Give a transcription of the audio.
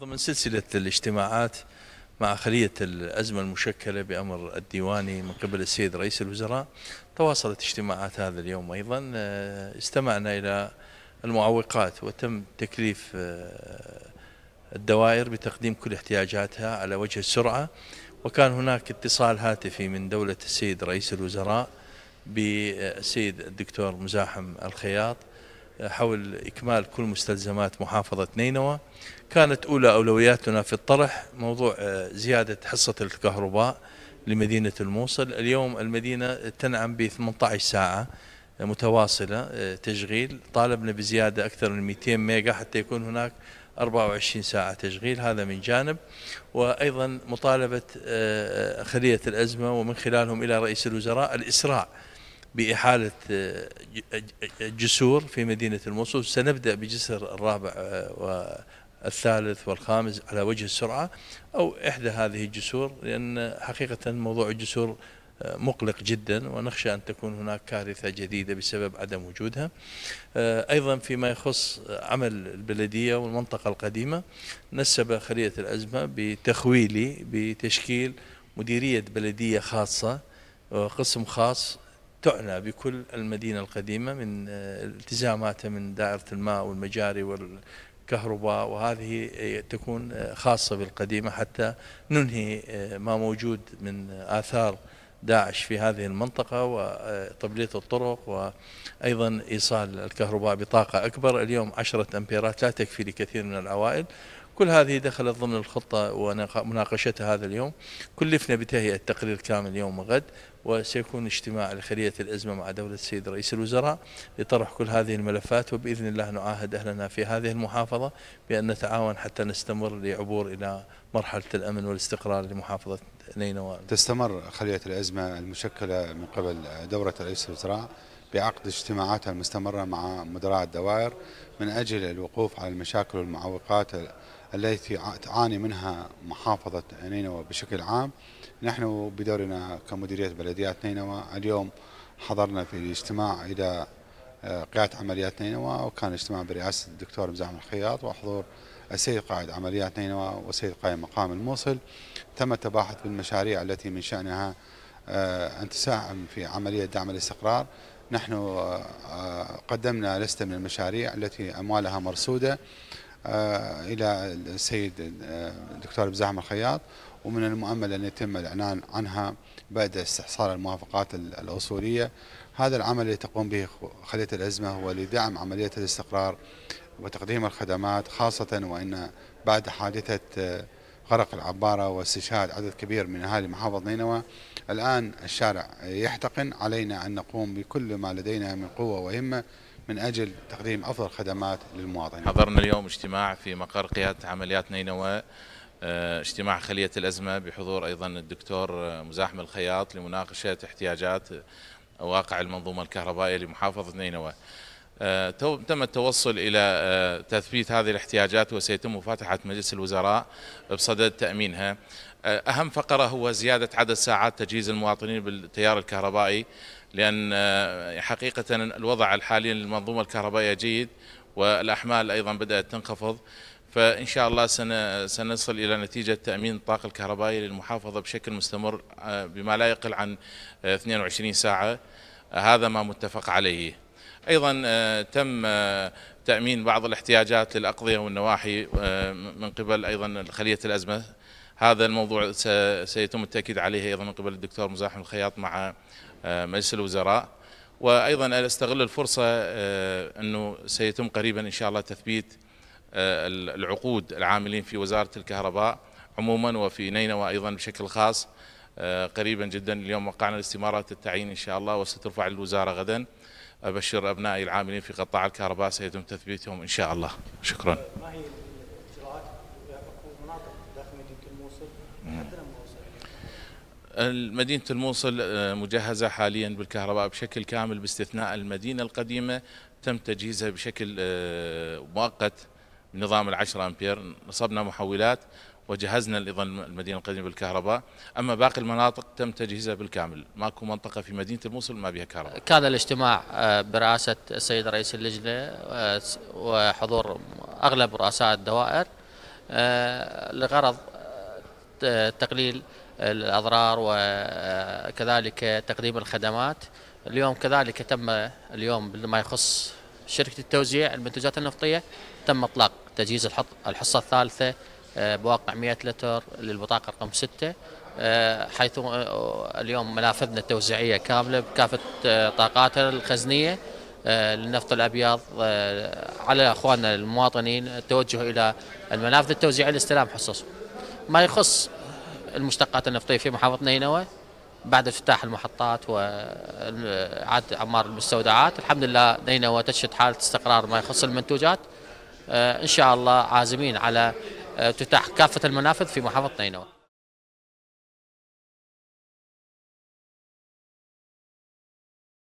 ضمن سلسلة الاجتماعات مع خلية الأزمة المشكلة بأمر الديواني من قبل السيد رئيس الوزراء تواصلت اجتماعات هذا اليوم أيضا آه، استمعنا إلى المعوقات وتم تكليف آه، الدوائر بتقديم كل احتياجاتها على وجه السرعة وكان هناك اتصال هاتفي من دولة السيد رئيس الوزراء بالسيد الدكتور مزاحم الخياط حول إكمال كل مستلزمات محافظة نينوى كانت أولى أولوياتنا في الطرح موضوع آه، زيادة حصة الكهرباء لمدينة الموصل اليوم المدينة تنعم ب 18 ساعة آه، متواصلة آه، تشغيل طالبنا بزيادة أكثر من 200 ميجا حتى يكون هناك 24 ساعة تشغيل هذا من جانب وأيضا مطالبة خلية الأزمة ومن خلالهم إلى رئيس الوزراء الإسراع بإحالة آه، آه، آه، جسور في مدينة الموصل سنبدأ بجسر الرابع والثالث والخامس على وجه السرعة أو إحدى هذه الجسور لأن حقيقة موضوع الجسور مقلق جدا ونخشى أن تكون هناك كارثة جديدة بسبب عدم وجودها أيضا فيما يخص عمل البلدية والمنطقة القديمة نسب خلية الأزمة بتخويلي بتشكيل مديرية بلدية خاصة قسم خاص تعنى بكل المدينة القديمة من آه، التزاماتها من دائرة الماء والمجاري والكهرباء وهذه تكون آه، خاصة بالقديمة حتى ننهي آه، ما موجود من آثار داعش في هذه المنطقة وتبليط الطرق وأيضا إيصال الكهرباء بطاقة أكبر اليوم عشرة أمبيرات لا تكفي لكثير من العوائل كل هذه دخلت ضمن الخطة ومناقشتها هذا اليوم كلفنا بتهيئة تقرير كامل يوم وغد وسيكون اجتماع لخلية الأزمة مع دولة السيد رئيس الوزراء لطرح كل هذه الملفات وبإذن الله نعاهد أهلنا في هذه المحافظة بأن نتعاون حتى نستمر لعبور إلى مرحلة الأمن والاستقرار لمحافظة نينوى تستمر خلية الأزمة المشكلة من قبل دورة رئيس الوزراء بعقد اجتماعات المستمرة مع مدراء الدوائر من أجل الوقوف على المشاكل والمعوقات التي تعاني منها محافظة نينوى بشكل عام نحن بدورنا كمديرية بلديات نينوى اليوم حضرنا في الاجتماع إلى آه، قيادة عمليات نينوى وكان اجتماع برئاسة الدكتور مزعم الخياط وحضور السيد قائد عمليات نينوى والسيد قائد مقام الموصل تم التباحث بالمشاريع التي من شأنها آه، أن تساهم في عملية دعم الاستقرار نحن آه، آه، قدمنا لستة من المشاريع التي أموالها مرصودة آه، إلى السيد الدكتور بزعم الخياط ومن المؤمل أن يتم الإعلان عنها بعد استحصال الموافقات الأصولية هذا العمل الذي تقوم به خلية الأزمة هو لدعم عملية الاستقرار وتقديم الخدمات خاصة وأن بعد حادثة غرق العبارة واستشهاد عدد كبير من أهالي محافظة نينوى الآن الشارع يحتقن علينا أن نقوم بكل ما لدينا من قوة وهمة من أجل تقديم أفضل خدمات للمواطنين حضرنا اليوم اجتماع في مقر قيادة عمليات نينوى آه، اجتماع خلية الأزمة بحضور أيضا الدكتور مزاحم الخياط لمناقشة احتياجات واقع المنظومة الكهربائية لمحافظة نينوى آه، تم التوصل إلى آه، تثبيت هذه الاحتياجات وسيتم مفاتحة مجلس الوزراء بصدد تأمينها آه، أهم فقرة هو زيادة عدد ساعات تجهيز المواطنين بالتيار الكهربائي لأن حقيقة الوضع الحالي للمنظومة الكهربائية جيد والأحمال أيضا بدأت تنخفض فإن شاء الله سنصل إلى نتيجة تأمين الطاقة الكهربائية للمحافظة بشكل مستمر بما لا يقل عن 22 ساعة هذا ما متفق عليه أيضا آه، تم آه، تأمين بعض الاحتياجات للأقضية والنواحي آه، من قبل أيضا خلية الأزمة هذا الموضوع سيتم التأكيد عليه أيضا من قبل الدكتور مزاحم الخياط مع مجلس الوزراء وأيضا أستغل الفرصة أنه سيتم قريبا إن شاء الله تثبيت العقود العاملين في وزارة الكهرباء عموما وفي نينوى أيضا بشكل خاص آه، قريبا جدا اليوم وقعنا الاستمارات التعيين إن شاء الله وسترفع الوزارة غدا أبشر أبنائي العاملين في قطاع الكهرباء سيتم تثبيتهم إن شاء الله شكرا آه، ما هي الإجراءات داخل مدينة الموصل مدينة الموصل آه، مجهزة حاليا بالكهرباء بشكل كامل باستثناء المدينة القديمة تم تجهيزها بشكل مؤقت بنظام العشرة أمبير نصبنا محولات وجهزنا ايضا المدينه القديمه بالكهرباء، اما باقي المناطق تم تجهيزها بالكامل، ماكو منطقه في مدينه الموصل ما بها كهرباء. كان الاجتماع آه، برئاسه السيد رئيس اللجنه آه، وحضور اغلب رؤساء الدوائر آه، لغرض تقليل الاضرار وكذلك تقديم الخدمات. اليوم كذلك تم اليوم بما يخص شركه التوزيع المنتجات النفطيه تم اطلاق تجهيز الحصه الثالثه آه، بواقع 100 لتر للبطاقه رقم 6 آه، حيث آه، اليوم منافذنا التوزيعيه كامله بكافه طاقاتها الخزنيه للنفط الابيض على اخواننا المواطنين التوجه الى المنافذ التوزيعيه لاستلام حصصهم. ما يخص المشتقات النفطيه في محافظه نينوى بعد افتتاح المحطات واعاده اعمار المستودعات الحمد لله نينوى تشهد حاله استقرار ما يخص المنتوجات ان شاء الله عازمين على آه، تتاح كافه المنافذ في محافظه نينوى